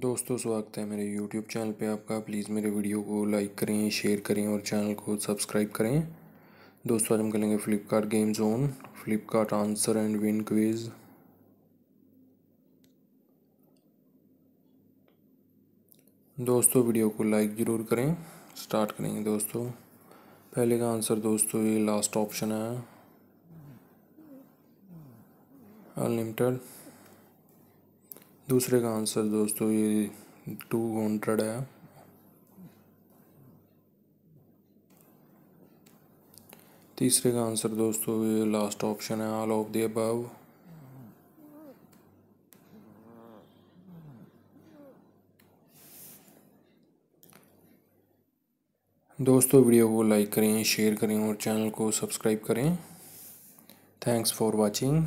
दोस्तों स्वागत है मेरे YouTube चैनल पे आपका प्लीज़ मेरे वीडियो को लाइक करें शेयर करें और चैनल को सब्सक्राइब करें दोस्तों आज हम करेंगे Flipkart game zone Flipkart answer and win quiz दोस्तों वीडियो को लाइक ज़रूर करें स्टार्ट करेंगे दोस्तों पहले का आंसर दोस्तों ये लास्ट ऑप्शन है अनलिमिटेड दूसरे का आंसर दोस्तों ये टू हंड्रेड है तीसरे का आंसर दोस्तों ये लास्ट ऑप्शन है ऑल ऑफ द अबव दोस्तों वीडियो को लाइक करें शेयर करें और चैनल को सब्सक्राइब करें थैंक्स फॉर वाचिंग